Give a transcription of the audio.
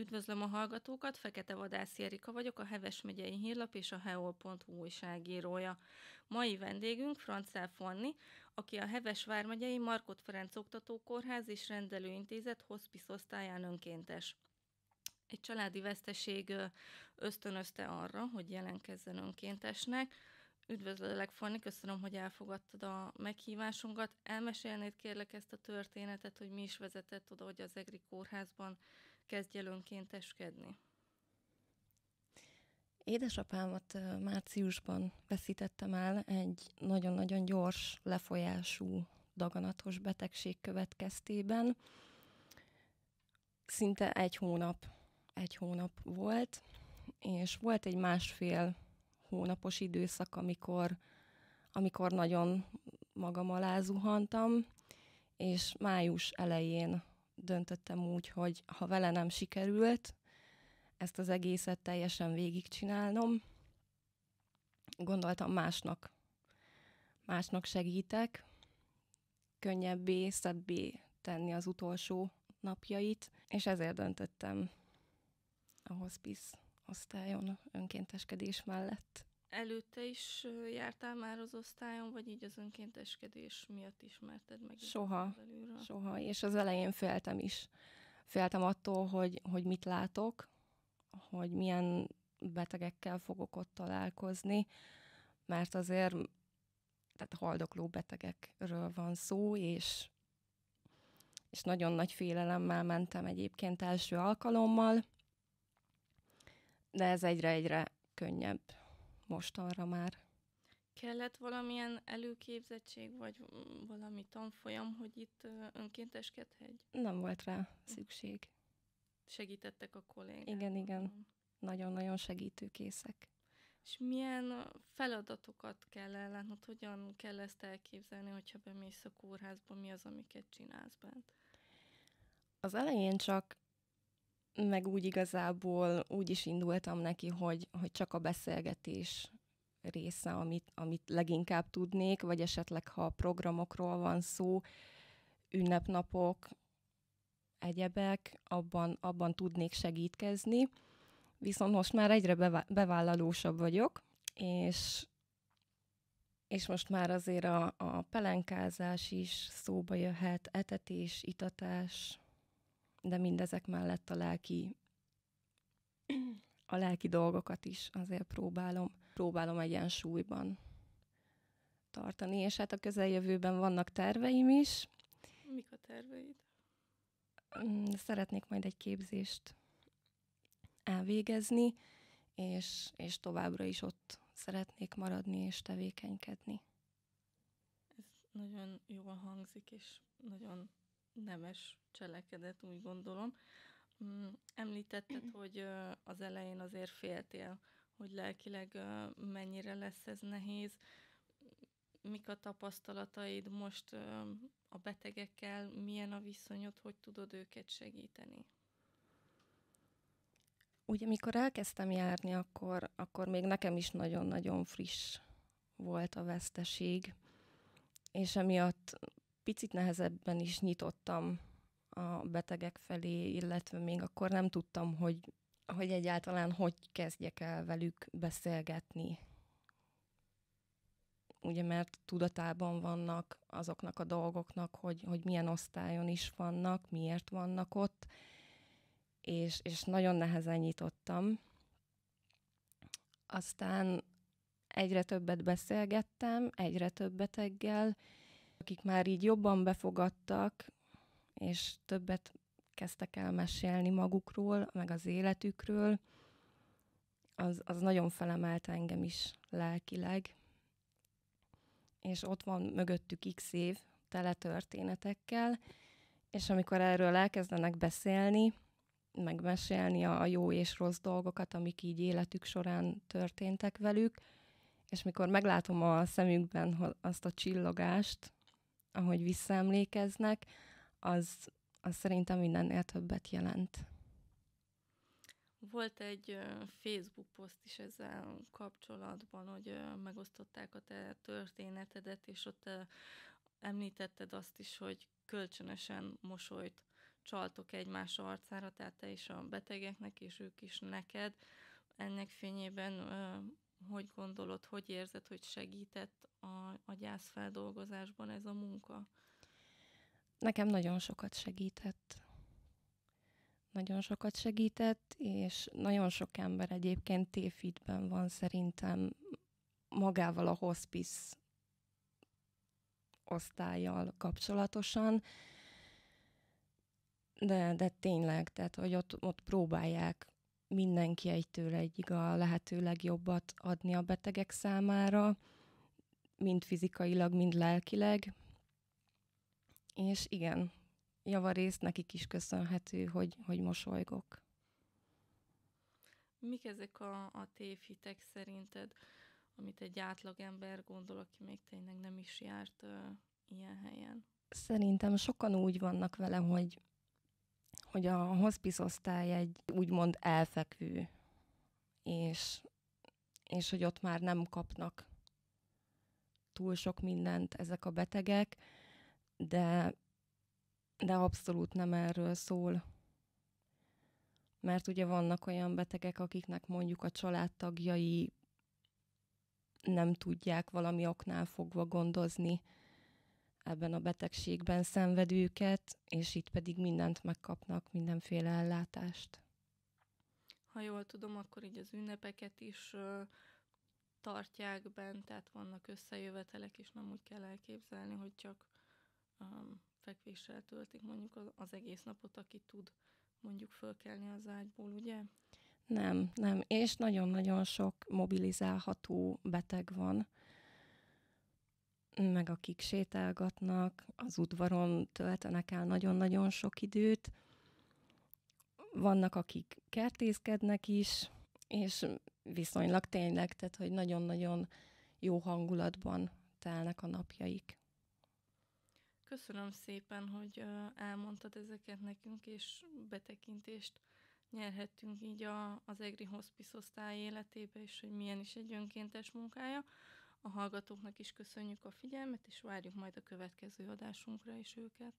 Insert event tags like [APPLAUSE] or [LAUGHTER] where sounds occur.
Üdvözlöm a hallgatókat, Fekete Vadász Jerika vagyok, a Heves megyei hírlap és a heol.hu újságírója. Mai vendégünk Francel Fanni, aki a Heves vármegyei Markot Ferenc Oktatókórház és Rendelőintézet hospice osztályán önkéntes. Egy családi veszteség ösztönözte arra, hogy jelentkezzen önkéntesnek. Üdvözlőleg, Fanni, köszönöm, hogy elfogadtad a meghívásunkat. Elmesélnéd kérlek ezt a történetet, hogy mi is vezetett oda, hogy az EGRI kórházban kezdj el önkénteskedni? Édesapámat márciusban veszítettem el egy nagyon-nagyon gyors, lefolyású, daganatos betegség következtében. Szinte egy hónap, egy hónap volt, és volt egy másfél hónapos időszak, amikor, amikor nagyon magam alá zuhantam, és május elején döntöttem úgy, hogy ha vele nem sikerült, ezt az egészet teljesen végigcsinálnom, gondoltam másnak. Másnak segítek, könnyebbé, szebbé tenni az utolsó napjait, és ezért döntöttem a hospice osztályon önkénteskedés mellett. Előtte is jártál már az osztályon, vagy így az önkénteskedés miatt ismerted meg? Soha, soha, és az elején féltem is. Féltem attól, hogy, hogy mit látok, hogy milyen betegekkel fogok ott találkozni, mert azért tehát haldokló betegekről van szó, és, és nagyon nagy félelemmel mentem egyébként első alkalommal, de ez egyre-egyre könnyebb mostanra már. Kellett valamilyen előképzettség, vagy mm, valami tanfolyam, hogy itt önkénteskedhegy? Nem volt rá szükség. Segítettek a kollégák? Igen, igen. Mm. Nagyon-nagyon segítőkészek. És milyen feladatokat kell ellátnod? Hogyan kell ezt elképzelni, hogyha bemész a kórházba? Mi az, amiket csinálsz bent? Az elején csak meg úgy igazából úgy is indultam neki, hogy, hogy csak a beszélgetés része, amit, amit leginkább tudnék, vagy esetleg, ha a programokról van szó, ünnepnapok, egyebek, abban, abban tudnék segítkezni. Viszont most már egyre bevá- bevállalósabb vagyok, és, és most már azért a, a pelenkázás is szóba jöhet, etetés, itatás, de mindezek mellett a lelki, a lelki dolgokat is azért próbálom, próbálom egyensúlyban tartani, és hát a közeljövőben vannak terveim is. Mik a terveid? Mm, szeretnék majd egy képzést elvégezni, és, és továbbra is ott szeretnék maradni és tevékenykedni. Ez nagyon jól hangzik, és nagyon nemes cselekedet, úgy gondolom. Mm, említetted, [CLEARS THROAT] hogy az elején azért féltél, hogy lelkileg mennyire lesz ez nehéz. Mik a tapasztalataid most a betegekkel, milyen a viszonyod, hogy tudod őket segíteni? Ugye, amikor elkezdtem járni, akkor, akkor még nekem is nagyon-nagyon friss volt a veszteség, és emiatt picit nehezebben is nyitottam a betegek felé, illetve még akkor nem tudtam, hogy, hogy egyáltalán hogy kezdjek el velük beszélgetni. Ugye, mert tudatában vannak azoknak a dolgoknak, hogy, hogy milyen osztályon is vannak, miért vannak ott, és, és nagyon nehezen nyitottam. Aztán egyre többet beszélgettem, egyre több beteggel, akik már így jobban befogadtak, és többet kezdtek el mesélni magukról, meg az életükről, az, az nagyon felemelt engem is lelkileg. És ott van mögöttük x év tele történetekkel, és amikor erről elkezdenek beszélni, megmesélni a jó és rossz dolgokat, amik így életük során történtek velük, és mikor meglátom a szemükben azt a csillogást, ahogy visszaemlékeznek, az, az szerintem mindennél többet jelent. Volt egy Facebook poszt is ezzel kapcsolatban, hogy megosztották a te történetedet, és ott említetted azt is, hogy kölcsönösen mosolyt csaltok egymás arcára, tehát te is a betegeknek, és ők is neked. Ennek fényében hogy gondolod, hogy érzed, hogy segített a, a gyászfeldolgozásban ez a munka? Nekem nagyon sokat segített. Nagyon sokat segített, és nagyon sok ember egyébként téfitben van szerintem magával a hospice osztályjal kapcsolatosan, de, de tényleg, tehát hogy ott, ott próbálják mindenki egytől egyig a lehető legjobbat adni a betegek számára, mind fizikailag, mind lelkileg. És igen, javarészt nekik is köszönhető, hogy, hogy mosolygok. Mik ezek a, a tévhitek szerinted, amit egy átlag ember gondol, aki még tényleg nem is járt ö, ilyen helyen? Szerintem sokan úgy vannak vele, hogy hogy a hospice osztály egy úgymond elfekvő, és, és hogy ott már nem kapnak túl sok mindent ezek a betegek, de, de abszolút nem erről szól. Mert ugye vannak olyan betegek, akiknek mondjuk a családtagjai nem tudják valami oknál fogva gondozni ebben a betegségben szenvedőket, és itt pedig mindent megkapnak, mindenféle ellátást. Ha jól tudom, akkor így az ünnepeket is ö, tartják bent, tehát vannak összejövetelek, és nem úgy kell elképzelni, hogy csak ö, um, fekvéssel töltik mondjuk az, az egész napot, aki tud mondjuk fölkelni az ágyból, ugye? Nem, nem, és nagyon-nagyon sok mobilizálható beteg van, meg akik sétálgatnak, az udvaron töltenek el nagyon-nagyon sok időt. Vannak, akik kertészkednek is, és viszonylag tényleg, tehát hogy nagyon-nagyon jó hangulatban telnek a napjaik. Köszönöm szépen, hogy elmondtad ezeket nekünk, és betekintést nyerhettünk így a, az EGRI Hospice osztály életébe, és hogy milyen is egy önkéntes munkája. A hallgatóknak is köszönjük a figyelmet, és várjuk majd a következő adásunkra is őket.